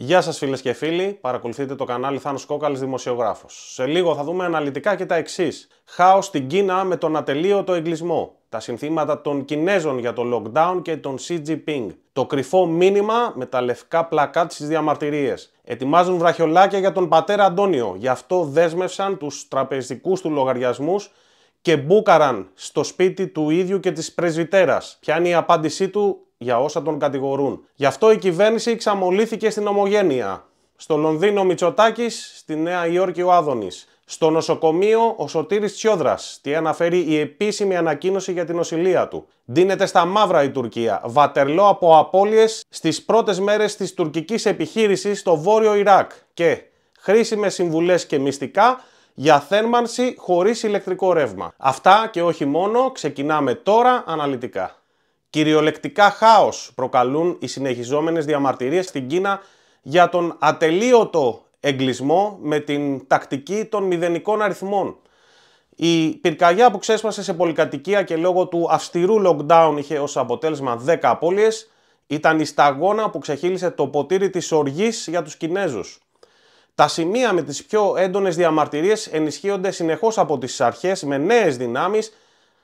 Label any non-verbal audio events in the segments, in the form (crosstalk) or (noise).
Γεια σας φίλες και φίλοι, παρακολουθείτε το κανάλι Θάνος Κόκαλης Δημοσιογράφος. Σε λίγο θα δούμε αναλυτικά και τα εξής. Χάος στην Κίνα με τον ατελείωτο εγκλισμό. Τα συνθήματα των Κινέζων για το lockdown και τον Xi Jinping. Το κρυφό μήνυμα με τα λευκά πλακά στις διαμαρτυρίες. Ετοιμάζουν βραχιολάκια για τον πατέρα Αντώνιο. Γι' αυτό δέσμευσαν τους τραπεζικούς του λογαριασμούς και μπούκαραν στο σπίτι του ίδιου και της πρεσβυτέρας. Ποια είναι η απάντησή του για όσα τον κατηγορούν. Γι' αυτό η κυβέρνηση ξαμολύθηκε στην ομογένεια. Στο Λονδίνο Μητσοτάκης, στη Νέα Υόρκη ο Άδωνης. Στο νοσοκομείο ο Σωτήρης Τσιόδρας, τι αναφέρει η επίσημη ανακοίνωση για την οσηλεία του. Ντύνεται στα μαύρα η Τουρκία, βατερλό από απώλειες στις πρώτες μέρες της τουρκικής επιχείρησης στο βόρειο Ιράκ και χρήσιμες συμβουλές και μυστικά για θέρμανση χωρίς ηλεκτρικό ρεύμα. Αυτά και όχι μόνο, ξεκινάμε τώρα αναλυτικά. Κυριολεκτικά χάος προκαλούν οι συνεχιζόμενες διαμαρτυρίες στην Κίνα για τον ατελείωτο εγκλισμό με την τακτική των μηδενικών αριθμών. Η πυρκαγιά που ξέσπασε σε πολυκατοικία και λόγω του αυστηρού lockdown είχε ως αποτέλεσμα 10 απώλειες ήταν η σταγόνα που ξεχύλισε το ποτήρι της οργής για τους Κινέζους. Τα σημεία με τις πιο έντονες διαμαρτυρίες ενισχύονται συνεχώς από τις αρχές με νέες δυνάμεις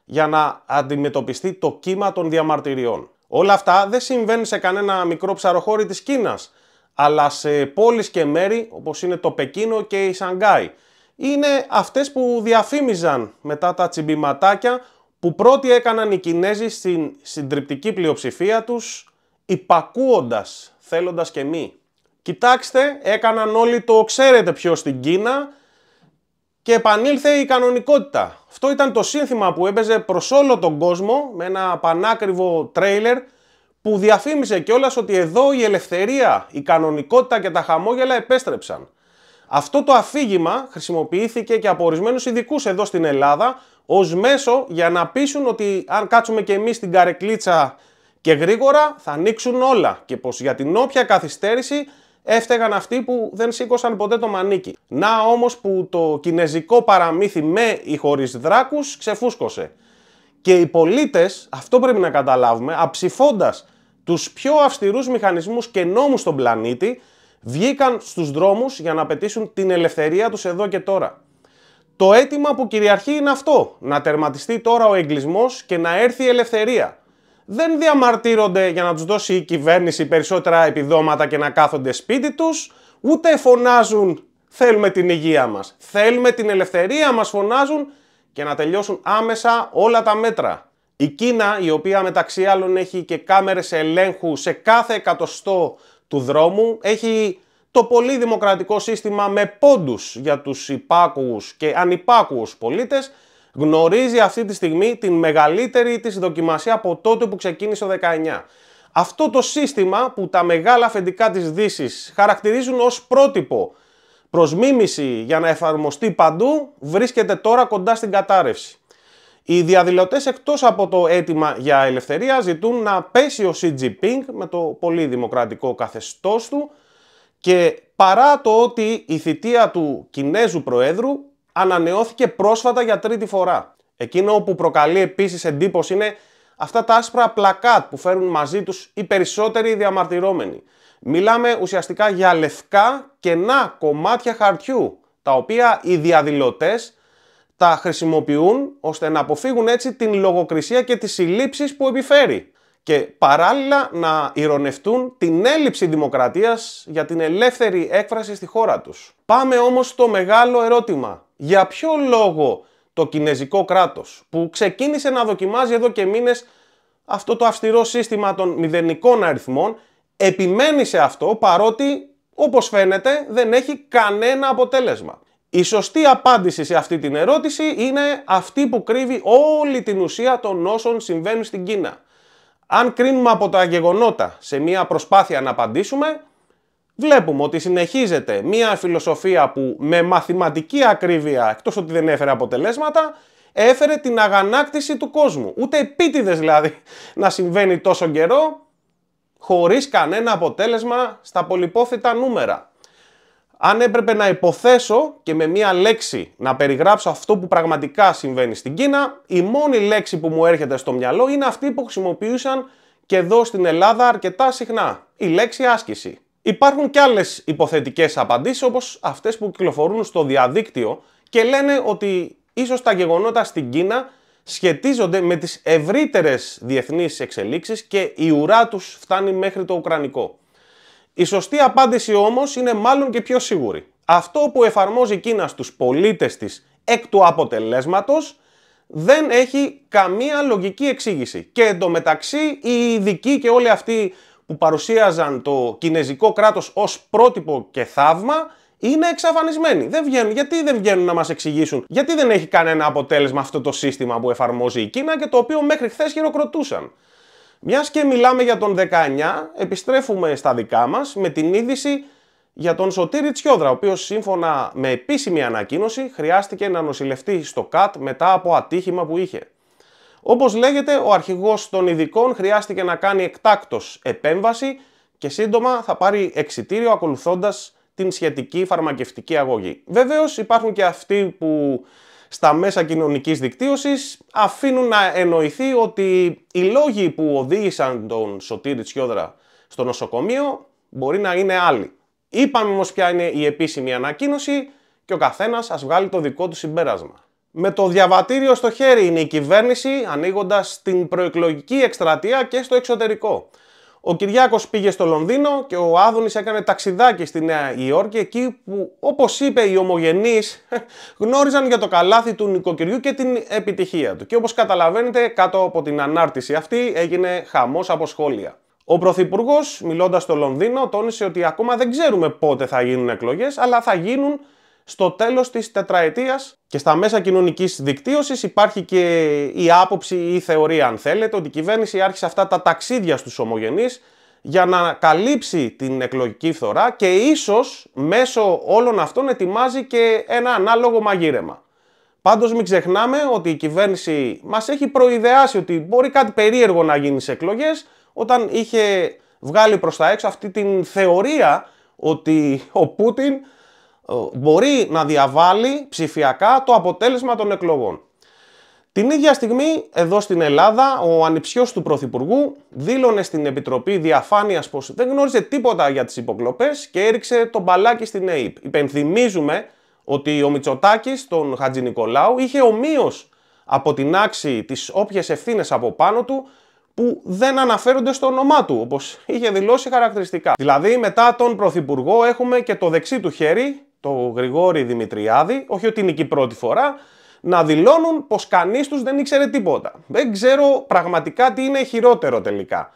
για να αντιμετωπιστεί το κύμα των διαμαρτυριών. Όλα αυτά δεν συμβαίνουν σε κανένα μικρό ψαροχώρι της Κίνας, αλλά σε πόλεις και μέρη όπως είναι το Πεκίνο και η Σανγκάη. Είναι αυτές που διαφήμιζαν μετά τα τσιμπηματάκια που πρώτοι έκαναν οι Κινέζοι στην συντριπτική πλειοψηφία τους, υπακούοντας, θέλοντας και μη. Κοιτάξτε, έκαναν όλοι το ξέρετε ποιος στην Κίνα και επανήλθε η κανονικότητα. Αυτό ήταν το σύνθημα που έπαιζε προς όλο τον κόσμο με ένα πανάκριβο τρέιλερ που διαφήμισε κιόλας ότι εδώ η ελευθερία, η κανονικότητα και τα χαμόγελα επέστρεψαν. Αυτό το αφήγημα χρησιμοποιήθηκε και από ορισμένους ειδικούς εδώ στην Ελλάδα ως μέσο για να πείσουν ότι αν κάτσουμε κι εμεί την καρεκλίτσα και γρήγορα θα ανοίξουν όλα και πως για την όποια καθυστέρηση έφταιγαν αυτοί που δεν σήκωσαν ποτέ το μανίκι. Να όμως που το κινέζικο παραμύθι με ή χωρίς δράκους ξεφούσκωσε. Και οι πολίτες, αυτό πρέπει να καταλάβουμε, αψηφώντας τους πιο αυστηρούς μηχανισμούς και νόμους στον πλανήτη, βγήκαν στους δρόμους για να απαιτήσουν την ελευθερία τους εδώ και τώρα. Το αίτημα που κυριαρχεί είναι αυτό, να τερματιστεί τώρα ο εγκλισμός και να έρθει η ελευθερία δεν διαμαρτύρονται για να τους δώσει η κυβέρνηση περισσότερα επιδόματα και να κάθονται σπίτι τους, ούτε φωνάζουν θέλουμε την υγεία μας, θέλουμε την ελευθερία μας φωνάζουν και να τελειώσουν άμεσα όλα τα μέτρα. Η Κίνα, η οποία μεταξύ άλλων έχει και κάμερες ελέγχου σε κάθε εκατοστό του δρόμου, έχει το πολύ δημοκρατικό σύστημα με πόντους για τους υπάκουους και ανυπάκουους πολίτες, γνωρίζει αυτή τη στιγμή την μεγαλύτερη της δοκιμασία από τότε που ξεκίνησε το 19. Αυτό το σύστημα που τα μεγάλα αφεντικά της δύσης χαρακτηρίζουν ως πρότυπο προς μίμηση για να εφαρμοστεί παντού, βρίσκεται τώρα κοντά στην κατάρρευση. Οι διαδηλωτές εκτός από το αίτημα για ελευθερία ζητούν να πέσει ο Xi Jinping με το πολύ δημοκρατικό καθεστώς του και παρά το ότι η θητεία του Κινέζου Προέδρου ανανεώθηκε πρόσφατα για τρίτη φορά. Εκείνο που προκαλεί επίσης εντύπωση είναι αυτά τα άσπρα πλακάτ που φέρουν μαζί τους οι περισσότεροι διαμαρτυρόμενοι. Μιλάμε ουσιαστικά για λευκά κενά κομμάτια χαρτιού, τα οποία οι διαδηλωτές τα χρησιμοποιούν ώστε να αποφύγουν έτσι την λογοκρισία και τις συλλήψεις που επιφέρει και παράλληλα να ηρωνευτούν την έλλειψη δημοκρατίας για την ελεύθερη έκφραση στη χώρα τους. Πάμε όμως στο μεγάλο ερώτημα. Για ποιο λόγο το κινέζικο κράτος που ξεκίνησε να δοκιμάζει εδώ και μήνες αυτό το αυστηρό σύστημα των μηδενικών αριθμών επιμένει σε αυτό παρότι όπως φαίνεται δεν έχει κανένα αποτέλεσμα. Η σωστή απάντηση σε αυτή την ερώτηση είναι αυτή που κρύβει όλη την ουσία των όσων συμβαίνουν στην Κίνα. Αν κρίνουμε από τα γεγονότα σε μια προσπάθεια να απαντήσουμε, βλέπουμε ότι συνεχίζεται μια φιλοσοφία που με μαθηματική ακρίβεια, εκτός ότι δεν έφερε αποτελέσματα, έφερε την αγανάκτηση του κόσμου. Ούτε επίτηδες δηλαδή να συμβαίνει τόσο καιρό, χωρίς κανένα αποτέλεσμα στα πολυπόθητα νούμερα. Αν έπρεπε να υποθέσω και με μία λέξη να περιγράψω αυτό που πραγματικά συμβαίνει στην Κίνα, η μόνη λέξη που μου έρχεται στο μυαλό είναι αυτή που χρησιμοποιούσαν και εδώ στην Ελλάδα αρκετά συχνά, η λέξη άσκηση. Υπάρχουν και άλλες υποθετικές απαντήσεις όπως αυτές που κυκλοφορούν στο διαδίκτυο και λένε ότι ίσως τα γεγονότα στην Κίνα σχετίζονται με τις ευρύτερες διεθνείς εξελίξεις και η ουρά τους φτάνει μέχρι το Ουκρανικό. Η σωστή απάντηση όμως είναι μάλλον και πιο σίγουρη. Αυτό που εφαρμόζει η Κίνα στους πολίτες της εκ του αποτελέσματος δεν έχει καμία λογική εξήγηση. Και εντωμεταξύ οι ειδικοί και όλοι αυτοί που παρουσίαζαν το κινέζικο κράτος ως πρότυπο και θαύμα είναι εξαφανισμένοι. Δεν βγαίνουν. Γιατί δεν βγαίνουν να μας εξηγήσουν, Γιατί δεν έχει κανένα αποτέλεσμα αυτό το σύστημα που εφαρμόζει η Κίνα και το οποίο μέχρι χθες χειροκροτούσαν. Μιας και μιλάμε για τον 19, επιστρέφουμε στα δικά μας με την είδηση για τον Σωτήρη Τσιόδρα, ο οποίος σύμφωνα με επίσημη ανακοίνωση χρειάστηκε να νοσηλευτεί στο ΚΑΤ μετά από ατύχημα που είχε. Όπως λέγεται, ο αρχηγός των ειδικών χρειάστηκε να κάνει εκτάκτος επέμβαση και σύντομα θα πάρει εξητήριο ακολουθώντας την σχετική φαρμακευτική αγωγή. Βεβαίως, υπάρχουν και αυτοί που στα μέσα κοινωνικής δικτύωσης αφήνουν να εννοηθεί ότι οι λόγοι που οδήγησαν τον Σωτήρη Τσιόδρα στο νοσοκομείο μπορεί να είναι άλλοι. Είπαμε όμως ποια είναι η επίσημη ανακοίνωση και ο καθένας ας βγάλει το δικό του συμπέρασμα. Με το διαβατήριο στο χέρι είναι η κυβέρνηση ανοίγοντας την προεκλογική εκστρατεία και στο εξωτερικό. Ο Κυριάκος πήγε στο Λονδίνο και ο Άδωνης έκανε ταξιδάκι στη Νέα Υόρκη, εκεί που, όπως είπε, οι ομογενεί (laughs) γνώριζαν για το καλάθι του νοικοκυριού και την επιτυχία του. Και όπως καταλαβαίνετε, κάτω από την ανάρτηση αυτή έγινε χαμός από σχόλια. Ο Πρωθυπουργός, μιλώντας στο Λονδίνο, τόνισε ότι ακόμα δεν ξέρουμε πότε θα γίνουν εκλογές, αλλά θα γίνουν στο τέλος της τετραετίας και στα μέσα κοινωνικής δικτύωσης υπάρχει και η άποψη ή η θεωρία αν θέλετε ότι η κυβέρνηση άρχισε αυτά τα ταξίδια στους ομογενείς για να καλύψει την εκλογική φθορά και ίσως μέσω όλων αυτών ετοιμάζει και ένα ανάλογο μαγείρεμα. Πάντως μην ξεχνάμε ότι η κυβέρνηση μας έχει προειδεάσει ότι μπορεί κάτι περίεργο να γίνει σε εκλογές όταν είχε βγάλει προς τα έξω αυτή την θεωρία ότι ο Πούτιν ε, μπορεί να διαβάλει ψηφιακά το αποτέλεσμα των εκλογών. Την ίδια στιγμή, εδώ στην Ελλάδα, ο ανιψιός του Πρωθυπουργού δήλωνε στην Επιτροπή Διαφάνειας πως δεν γνώριζε τίποτα για τις υποκλοπές και έριξε τον μπαλάκι στην ΑΕΠ. Υπενθυμίζουμε ότι ο Μητσοτάκης, τον Χατζη Νικολάου, είχε ομοίως από την άξη τις όποιες ευθύνες από πάνω του που δεν αναφέρονται στο όνομά του, όπως είχε δηλώσει χαρακτηριστικά. Δηλαδή, μετά τον Πρωθυπουργό έχουμε και το δεξί του χέρι, το Γρηγόρη Δημητριάδη, όχι ότι είναι και η πρώτη φορά, να δηλώνουν πως κανείς τους δεν ήξερε τίποτα. Δεν ξέρω πραγματικά τι είναι χειρότερο τελικά.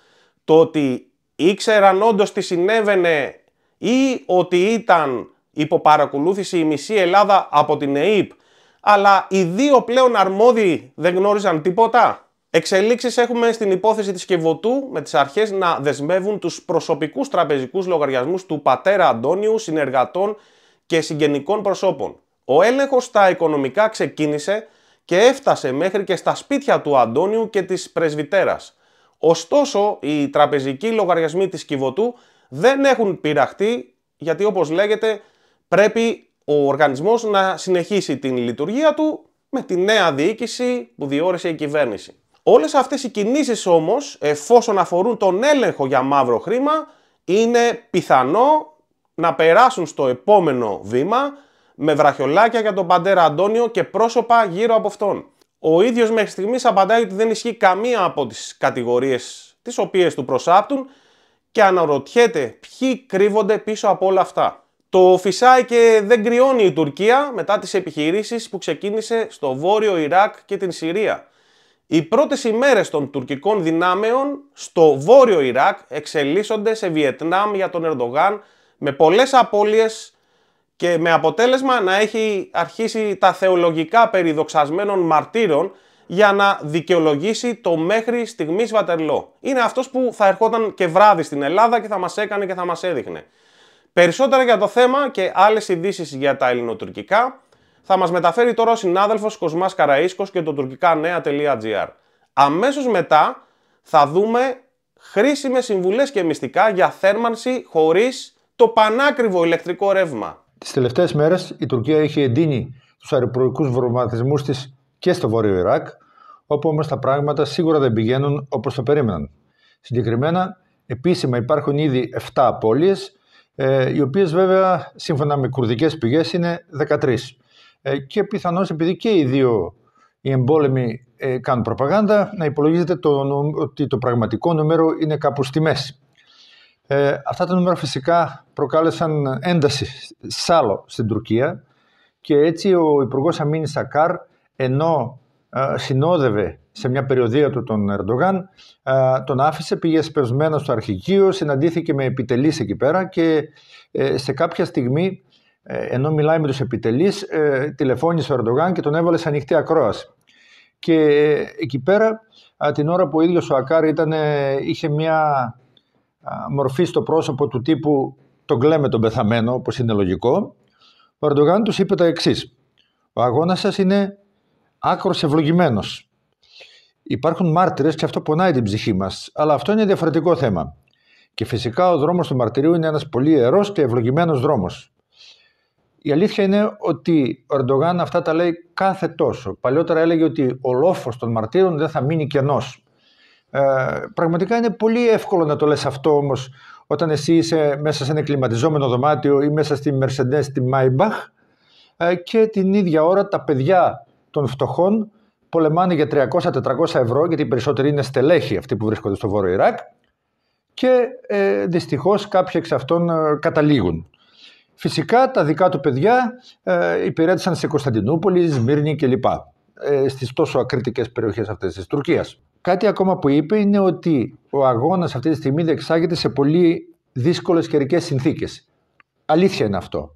Το ότι ήξεραν όντως τι συνέβαινε ή ότι ήταν υπό παρακολούθηση η μισή Ελλάδα από την ΕΕΠ, αλλά οι δύο πλέον αρμόδιοι δεν γνώριζαν τίποτα. Εξελίξεις έχουμε στην υπόθεση της Κεβωτού με τις αρχές να δεσμεύουν τους προσωπικούς τραπεζικούς λογαριασμούς του πατέρα Αντώνιου, συνεργατών και συγγενικών προσώπων. Ο έλεγχος στα οικονομικά ξεκίνησε και έφτασε μέχρι και στα σπίτια του Αντώνιου και της πρεσβυτέρας. Ωστόσο, οι τραπεζικοί λογαριασμοί της Κιβωτού δεν έχουν πειραχτεί, γιατί όπως λέγεται πρέπει ο οργανισμός να συνεχίσει την λειτουργία του με τη νέα διοίκηση που διόρισε η κυβέρνηση. Όλες αυτές οι κινήσεις όμως, εφόσον αφορούν τον έλεγχο για μαύρο χρήμα, είναι πιθανό να περάσουν στο επόμενο βήμα με βραχιολάκια για τον Παντέρα Αντώνιο και πρόσωπα γύρω από αυτόν. Ο ίδιος μέχρι στιγμής απαντάει ότι δεν ισχύει καμία από τις κατηγορίες τις οποίες του προσάπτουν και αναρωτιέται ποιοι κρύβονται πίσω από όλα αυτά. Το φυσάει και δεν κρυώνει η Τουρκία μετά τις επιχειρήσεις που ξεκίνησε στο βόρειο Ιράκ και την Συρία. Οι πρώτες ημέρες των τουρκικών δυνάμεων στο βόρειο Ιράκ εξελίσσονται σε Βιετνάμ για τον Ερντογάν με πολλές απώλειες και με αποτέλεσμα να έχει αρχίσει τα θεολογικά περιδοξασμένων μαρτύρων για να δικαιολογήσει το μέχρι στιγμής Βατερλό. Είναι αυτός που θα ερχόταν και βράδυ στην Ελλάδα και θα μας έκανε και θα μας έδειχνε. Περισσότερα για το θέμα και άλλες ειδήσεις για τα ελληνοτουρκικά θα μας μεταφέρει τώρα ο συνάδελφος Κοσμάς Καραΐσκος και το τουρκικα Αμέσως μετά θα δούμε χρήσιμες συμβουλές και μυστικά για θέρμανση χωρίς το πανάκριβο ηλεκτρικό ρεύμα. Τις τελευταίες μέρες η Τουρκία έχει εντείνει τους αεροπορικούς βρωματισμού της και στο βόρειο Ιράκ, όπου όμως τα πράγματα σίγουρα δεν πηγαίνουν όπως το περίμεναν. Συγκεκριμένα, επίσημα υπάρχουν ήδη 7 απώλειες, ε, οι οποίες βέβαια σύμφωνα με κουρδικές πηγές είναι 13. Ε, και πιθανώς επειδή και οι δύο οι εμπόλεμοι ε, κάνουν προπαγάνδα, να υπολογίζεται το, ότι το πραγματικό νούμερο είναι κάπου στη μέση. Ε, αυτά τα νούμερα φυσικά προκάλεσαν ένταση σάλο στην Τουρκία και έτσι ο Υπουργός Αμήνης Σακάρ, ενώ ε, συνόδευε σε μια περιοδία του τον Ερντογάν, ε, τον άφησε, πήγε σπεσμένο στο αρχηγείο, συναντήθηκε με επιτελείς εκεί πέρα και σε κάποια στιγμή, ενώ μιλάει με τους επιτελείς, τηλεφώνησε ο Ερντογάν και τον έβαλε σε ανοιχτή ακρόαση. Και εκεί πέρα, την ώρα που ο ίδιος ο Ακάρ είχε μια μορφή στο πρόσωπο του τύπου τον κλαίμε τον πεθαμένο, όπως είναι λογικό, ο Ερντογάν τους είπε τα εξής. Ο αγώνας σας είναι άκρος ευλογημένος. Υπάρχουν μάρτυρες και αυτό πονάει την ψυχή μας, αλλά αυτό είναι διαφορετικό θέμα. Και φυσικά ο δρόμος του μαρτυρίου είναι ένας πολύ ιερός και ευλογημένος δρόμος. Η αλήθεια είναι ότι ο Ερντογάν αυτά τα λέει κάθε τόσο. Παλιότερα έλεγε ότι ο λόφος των μαρτύρων δεν θα μείνει κενός. Ε, πραγματικά είναι πολύ εύκολο να το λες αυτό όμως όταν εσύ είσαι μέσα σε ένα κλιματιζόμενο δωμάτιο ή μέσα στη Mercedes, στη Maybach ε, και την ίδια ώρα τα παιδιά των φτωχών πολεμάνε για 300-400 ευρώ γιατί οι περισσότεροι είναι στελέχοι αυτοί που βρίσκονται στο Βόρειο Ιράκ και ε, δυστυχώς κάποιοι εξ αυτών ε, καταλήγουν. Φυσικά τα δικά του παιδιά ε, υπηρέτησαν σε Κωνσταντινούπολη, Σμύρνη κλπ. Ε, στις τόσο ακριτικές περιοχές αυτές της Τουρκίας. Κάτι ακόμα που είπε είναι ότι ο αγώνας αυτή τη στιγμή διεξάγεται σε πολύ δύσκολες καιρικέ συνθήκες. Αλήθεια είναι αυτό.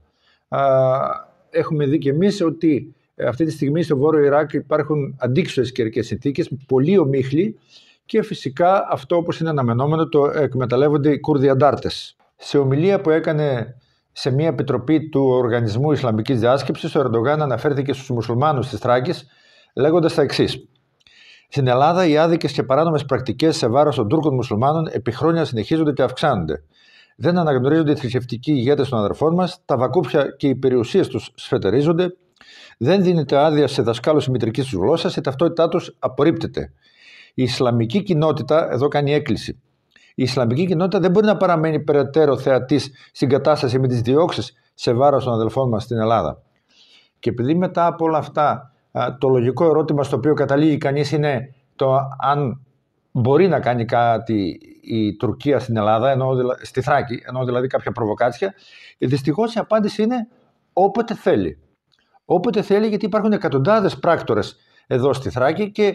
Έχουμε δει και εμείς ότι ε, αυτή τη στιγμή στο Βόρειο Ιράκ υπάρχουν αντίξωες καιρικέ συνθήκε, πολύ ομίχλοι και φυσικά αυτό όπως είναι αναμενόμενο το εκμεταλλεύονται οι Κούρδοι αντάρτες. Σε ομιλία που έκανε σε μια επιτροπή του Οργανισμού Ισλαμικής Διάσκεψης, ο Ερντογάν αναφέρθηκε στους μουσουλμάνους της Τράκη, λέγοντας τα εξής. Στην Ελλάδα, οι άδικες και παράνομες πρακτικές σε βάρος των Τούρκων Μουσουλμάνων επί χρόνια συνεχίζονται και αυξάνονται. Δεν αναγνωρίζονται οι θρησκευτικοί ηγέτες των αδερφών μας, τα βακούπια και οι περιουσίες τους σφετερίζονται, δεν δίνεται άδεια σε δασκάλους μητρική τους γλώσσας, η ταυτότητά τους απορρίπτεται. Η Ισλαμική κοινότητα εδώ κάνει έκκληση. Η Ισλαμική κοινότητα δεν μπορεί να παραμένει περαιτέρω θεατής στην κατάσταση με τις διώξεις σε βάρος των αδελφών μας στην Ελλάδα. Και επειδή μετά από όλα αυτά το λογικό ερώτημα στο οποίο καταλήγει κανείς είναι το αν μπορεί να κάνει κάτι η Τουρκία στην Ελλάδα, ενώ, στη Θράκη, ενώ δηλαδή κάποια προβοκάτσια. Δυστυχώς η απάντηση είναι όποτε θέλει. Όποτε θέλει γιατί υπάρχουν εκατοντάδες πράκτορες εδώ στη Θράκη και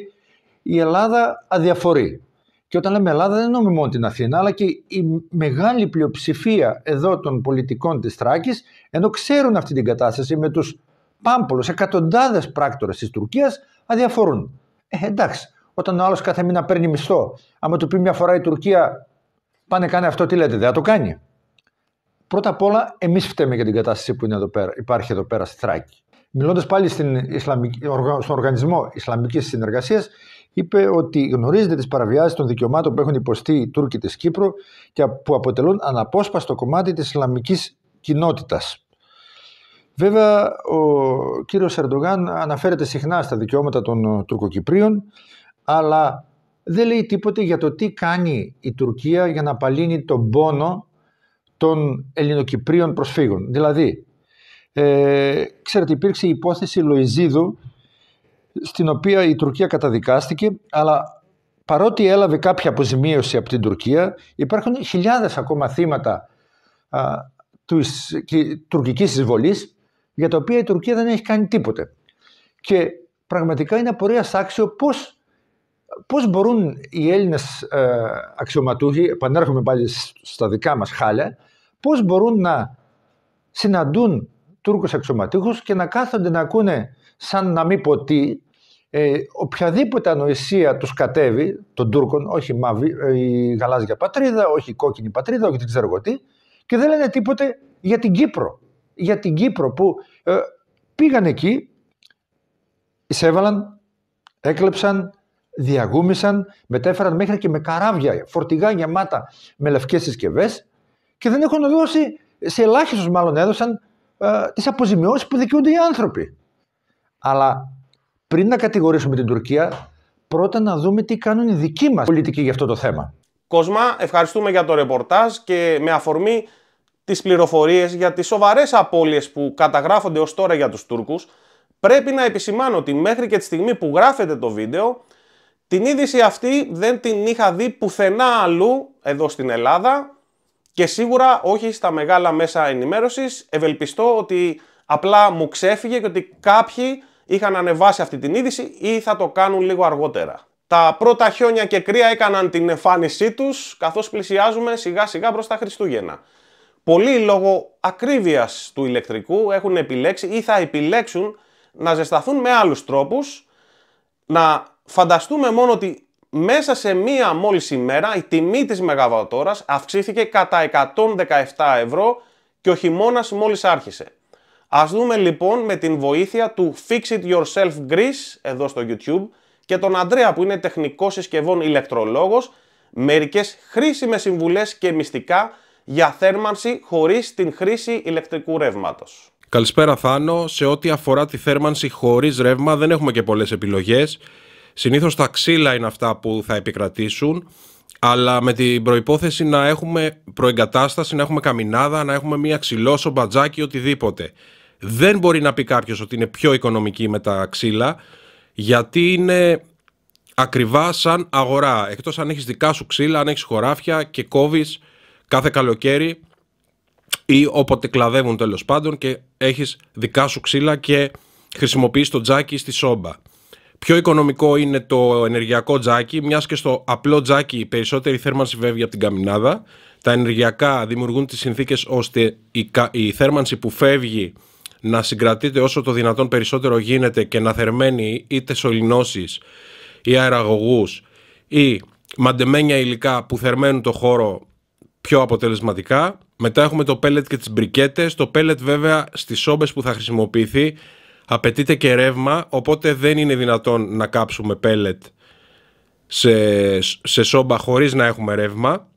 η Ελλάδα αδιαφορεί. Και όταν λέμε Ελλάδα δεν εννοούμε μόνο την Αθήνα, αλλά και η μεγάλη πλειοψηφία εδώ των πολιτικών της Θράκης, ενώ ξέρουν αυτή την κατάσταση με τους πάμπολος, εκατοντάδες πράκτορες της Τουρκίας αδιαφορούν. Ε, εντάξει, όταν ο άλλος κάθε μήνα παίρνει μισθό, άμα του πει μια φορά η Τουρκία πάνε κάνει αυτό, τι λέτε, δεν θα το κάνει. Πρώτα απ' όλα, εμείς φταίμε για την κατάσταση που είναι εδώ πέρα, υπάρχει εδώ πέρα στη Θράκη. Μιλώντας πάλι στην Ισλαμική, στον Οργανισμό Ισλαμικής Συνεργασίας, είπε ότι γνωρίζετε τις παραβιάσεις των δικαιωμάτων που έχουν υποστεί οι Τούρκοι της Κύπρου και που αποτελούν αναπόσπαστο κομμάτι της Ισλαμικής κοινότητας. Βέβαια, ο κύριος Ερντογάν αναφέρεται συχνά στα δικαιώματα των ε, Τουρκοκυπρίων, αλλά δεν λέει τίποτε για το τι κάνει η Τουρκία για να απαλύνει τον πόνο των ελληνοκυπρίων προσφύγων. Δηλαδή, ε, ξέρετε, υπήρξε η υπόθεση Λοϊζίδου, στην οποία η Τουρκία καταδικάστηκε, αλλά παρότι έλαβε κάποια αποζημίωση από την Τουρκία, υπάρχουν χιλιάδες ακόμα θύματα α, της τουρκικής εισβολής για τα οποία η Τουρκία δεν έχει κάνει τίποτε. Και πραγματικά είναι απορία άξιο πώς, πώς μπορούν οι Έλληνες ε, αξιωματούχοι, επανέρχομαι πάλι στα δικά μας χάλια, πώς μπορούν να συναντούν Τούρκους αξιωματούχους και να κάθονται να ακούνε σαν να μην πω τι, ε, οποιαδήποτε ανοησία τους κατέβει των Τούρκων, όχι η, ε, η γαλάζια πατρίδα, όχι η κόκκινη πατρίδα, όχι δεν ξέρω τι, και δεν λένε τίποτε για την Κύπρο για την Κύπρο που ε, πήγαν εκεί, εισέβαλαν, έκλεψαν, διαγούμησαν, μετέφεραν μέχρι και με καράβια, φορτηγά γεμάτα με λευκές συσκευές και δεν έχουν δώσει, σε ελάχιστος μάλλον έδωσαν, ε, τις αποζημιώσεις που δικαιούνται οι άνθρωποι. Αλλά πριν να κατηγορήσουμε την Τουρκία, πρώτα να δούμε τι κάνουν οι δικοί μας πολιτικοί για αυτό το θέμα. Κοσμά, ευχαριστούμε για το ρεπορτάζ και με αφορμή τις πληροφορίες για τις σοβαρές απώλειες που καταγράφονται ως τώρα για τους Τούρκους, πρέπει να επισημάνω ότι μέχρι και τη στιγμή που γράφεται το βίντεο, την είδηση αυτή δεν την είχα δει πουθενά αλλού εδώ στην Ελλάδα και σίγουρα όχι στα μεγάλα μέσα ενημέρωσης. Ευελπιστώ ότι απλά μου ξέφυγε και ότι κάποιοι είχαν ανεβάσει αυτή την είδηση ή θα το κάνουν λίγο αργότερα. Τα πρώτα χιόνια και κρύα έκαναν την εμφάνισή τους καθώς πλησιάζουμε σιγά σιγά προς τα Χριστούγεννα πολλοί λόγω ακρίβειας του ηλεκτρικού έχουν επιλέξει ή θα επιλέξουν να ζεσταθούν με άλλους τρόπους, να φανταστούμε μόνο ότι μέσα σε μία μόλις ημέρα η τιμή της μεγαβατόρας αυξήθηκε κατά 117 ευρώ και ο χειμώνας μόλις άρχισε. Ας δούμε λοιπόν με την βοήθεια του Fix It Yourself Greece εδώ στο YouTube και τον Αντρέα που είναι τεχνικός συσκευών ηλεκτρολόγος μερικές χρήσιμες συμβουλές και μυστικά για θέρμανση χωρίς την χρήση ηλεκτρικού ρεύματος. Καλησπέρα Θάνο, σε ό,τι αφορά τη θέρμανση χωρίς ρεύμα δεν έχουμε και πολλές επιλογές. Συνήθως τα ξύλα είναι αυτά που θα επικρατήσουν, αλλά με την προϋπόθεση να έχουμε προεγκατάσταση, να έχουμε καμινάδα, να έχουμε μία ξυλόσο, μπατζάκι, οτιδήποτε. Δεν μπορεί να πει κάποιος ότι είναι πιο οικονομική με τα ξύλα, γιατί είναι ακριβά σαν αγορά. Εκτός αν έχεις δικά σου ξύλα, αν έχεις χωράφια και κάθε καλοκαίρι ή όποτε κλαδεύουν τέλος πάντων και έχεις δικά σου ξύλα και χρησιμοποιείς το τζάκι στη σόμπα. Πιο οικονομικό είναι το ενεργειακό τζάκι, μιας και στο απλό τζάκι η περισσότερη θέρμανση βέβαια από την καμινάδα. Τα ενεργειακά δημιουργούν τις συνθήκες ώστε η θέρμανση που φεύγει να συγκρατείται όσο το δυνατόν περισσότερο γίνεται και να θερμαίνει είτε σωληνώσεις ή αεραγωγούς ή μαντεμένια υλικά που θερμαίνουν το χώρο πιο αποτελεσματικά. Μετά έχουμε το πέλετ και τις μπρικέτες. Το πέλετ βέβαια στις σόμπες που θα χρησιμοποιηθεί απαιτείται και ρεύμα, οπότε δεν είναι δυνατόν να κάψουμε πέλετ σε, σε σόμπα χωρίς να έχουμε ρεύμα.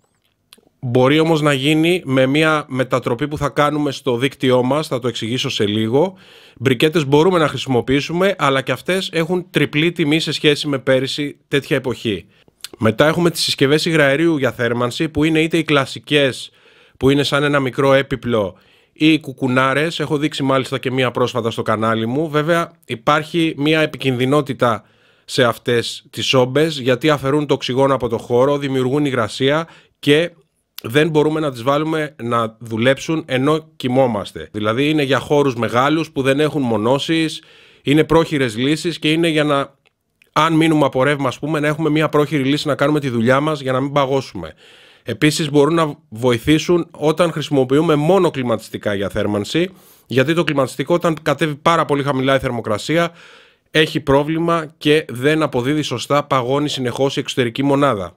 Μπορεί όμως να γίνει με μια μετατροπή που θα κάνουμε στο δίκτυό μας, θα το εξηγήσω σε λίγο. Μπρικέτες μπορούμε να χρησιμοποιήσουμε, αλλά και αυτές έχουν τριπλή τιμή σε σχέση με πέρυσι τέτοια εποχή. Μετά έχουμε τις συσκευές υγραερίου για θέρμανση που είναι είτε οι κλασικές που είναι σαν ένα μικρό έπιπλο ή οι κουκουνάρες. Έχω δείξει μάλιστα και μία πρόσφατα στο κανάλι μου. Βέβαια υπάρχει μία επικινδυνότητα σε αυτές τις όμπες γιατί αφαιρούν το οξυγόνο από το χώρο, δημιουργούν υγρασία και δεν μπορούμε να τις βάλουμε να δουλέψουν ενώ κοιμόμαστε. Δηλαδή είναι για χώρους μεγάλους που δεν έχουν μονώσεις, είναι πρόχειρες λύσεις και είναι για να αν μείνουμε από ρεύμα, ας πούμε, να έχουμε μια πρόχειρη λύση να κάνουμε τη δουλειά μας για να μην παγώσουμε. Επίσης, μπορούν να βοηθήσουν όταν χρησιμοποιούμε μόνο κλιματιστικά για θέρμανση, γιατί το κλιματιστικό, όταν κατέβει πάρα πολύ χαμηλά η θερμοκρασία, έχει πρόβλημα και δεν αποδίδει σωστά, παγώνει συνεχώς η εξωτερική μονάδα.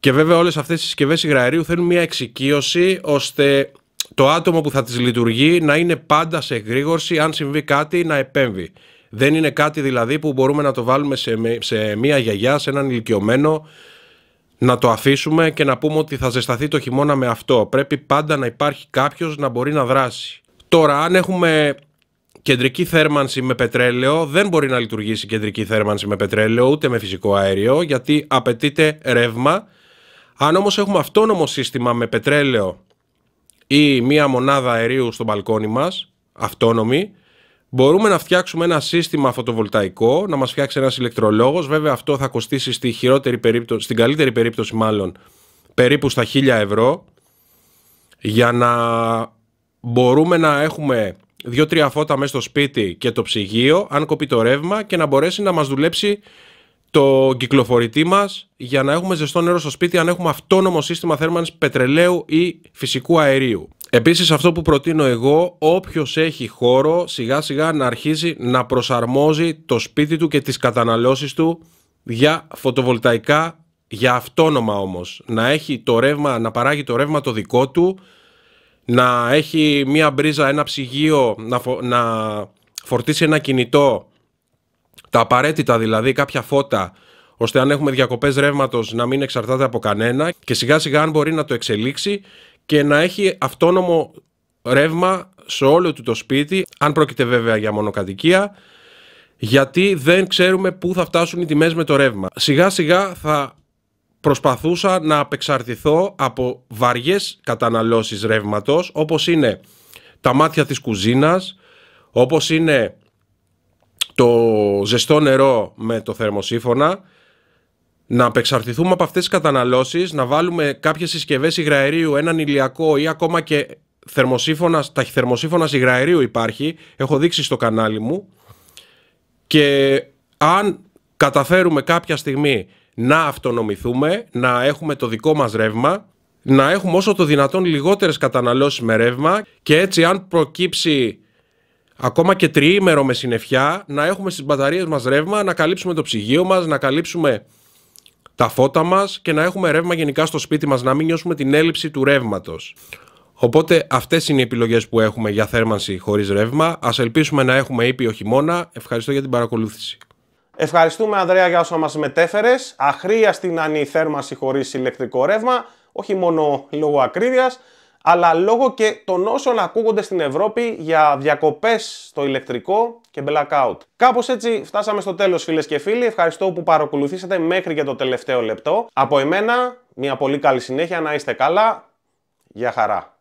Και βέβαια, όλες αυτές οι συσκευές υγραερίου θέλουν μια εξοικείωση ώστε το άτομο που θα τις λειτουργεί να είναι πάντα σε εγρήγορση αν συμβεί κάτι να επέμβει. Δεν είναι κάτι δηλαδή που μπορούμε να το βάλουμε σε, σε μία γιαγιά, σε έναν ηλικιωμένο, να το αφήσουμε και να πούμε ότι θα ζεσταθεί το χειμώνα με αυτό. Πρέπει πάντα να υπάρχει κάποιος να μπορεί να δράσει. Τώρα, αν έχουμε κεντρική θέρμανση με πετρέλαιο, δεν μπορεί να λειτουργήσει κεντρική θέρμανση με πετρέλαιο ούτε με φυσικό αέριο, γιατί απαιτείται ρεύμα. Αν όμως έχουμε αυτόνομο σύστημα με πετρέλαιο ή μία μονάδα αερίου στο μπαλκόνι μας, αυτόνομη, Μπορούμε να φτιάξουμε ένα σύστημα φωτοβολταϊκό, να μας φτιάξει ένας ηλεκτρολόγος. Βέβαια, αυτό θα κοστίσει στη χειρότερη περίπτωση, στην καλύτερη περίπτωση, μάλλον περίπου στα 1000 ευρώ. Για να μπορούμε να έχουμε δύο-τρία φώτα μέσα στο σπίτι και το ψυγείο, αν κοπεί το ρεύμα, και να μπορέσει να μας δουλέψει το κυκλοφορητή μας για να έχουμε ζεστό νερό στο σπίτι, αν έχουμε αυτόνομο σύστημα θέρμανσης πετρελαίου ή φυσικού αερίου. Επίσης αυτό που προτείνω εγώ, όποιος έχει χώρο σιγά σιγά να αρχίζει να προσαρμόζει το σπίτι του και τις καταναλώσεις του για φωτοβολταϊκά, για αυτόνομα όμως. Να έχει το ρεύμα, να παράγει το ρεύμα το δικό του, να έχει μία μπρίζα, ένα ψυγείο, να, να φορτίσει ένα κινητό, τα απαραίτητα δηλαδή, κάποια φώτα, ώστε αν έχουμε διακοπές ρεύματος να μην εξαρτάται από κανένα και σιγά σιγά αν μπορεί να το εξελίξει και να έχει αυτόνομο ρεύμα σε όλο του το σπίτι, αν πρόκειται βέβαια για μονοκατοικία, γιατί δεν ξέρουμε πού θα φτάσουν οι τιμές με το ρεύμα. Σιγά σιγά θα προσπαθούσα να απεξαρτηθώ από βαριές καταναλώσεις ρεύματος, όπως είναι τα μάτια της κουζίνας, όπως είναι το ζεστό νερό με το θερμοσύφωνα, να απεξαρτηθούμε από αυτές τις καταναλώσεις, να βάλουμε κάποιες συσκευές υγραερίου, έναν ηλιακό ή ακόμα και τα ταχυθερμοσύφωνας υγραερίου υπάρχει, έχω δείξει στο κανάλι μου και αν καταφέρουμε κάποια στιγμή να αυτονομηθούμε, να έχουμε το δικό μας ρεύμα, να έχουμε όσο το δυνατόν λιγότερες καταναλώσεις με ρεύμα και έτσι αν προκύψει ακόμα και τριήμερο με συννεφιά, να έχουμε στις μπαταρίες μας ρεύμα, να καλύψουμε το ψυγείο μας, να καλύψουμε τα φώτα μας και να έχουμε ρεύμα γενικά στο σπίτι μας, να μην νιώσουμε την έλλειψη του ρεύματος. Οπότε αυτές είναι οι επιλογές που έχουμε για θέρμανση χωρίς ρεύμα. Ας ελπίσουμε να έχουμε ήπιο χειμώνα. Ευχαριστώ για την παρακολούθηση. Ευχαριστούμε Ανδρέα για όσα μας μετέφερες. Αχρίαστη να είναι η θέρμανση χωρίς ηλεκτρικό ρεύμα, όχι μόνο λόγω ακρίβειας, αλλά λόγω και των όσων ακούγονται στην Ευρώπη για διακοπές στο ηλεκτρικό και blackout. Κάπως έτσι φτάσαμε στο τέλος φίλες και φίλοι. Ευχαριστώ που παρακολουθήσατε μέχρι και το τελευταίο λεπτό. Από εμένα, μια πολύ καλή συνέχεια, να είστε καλά. Γεια χαρά.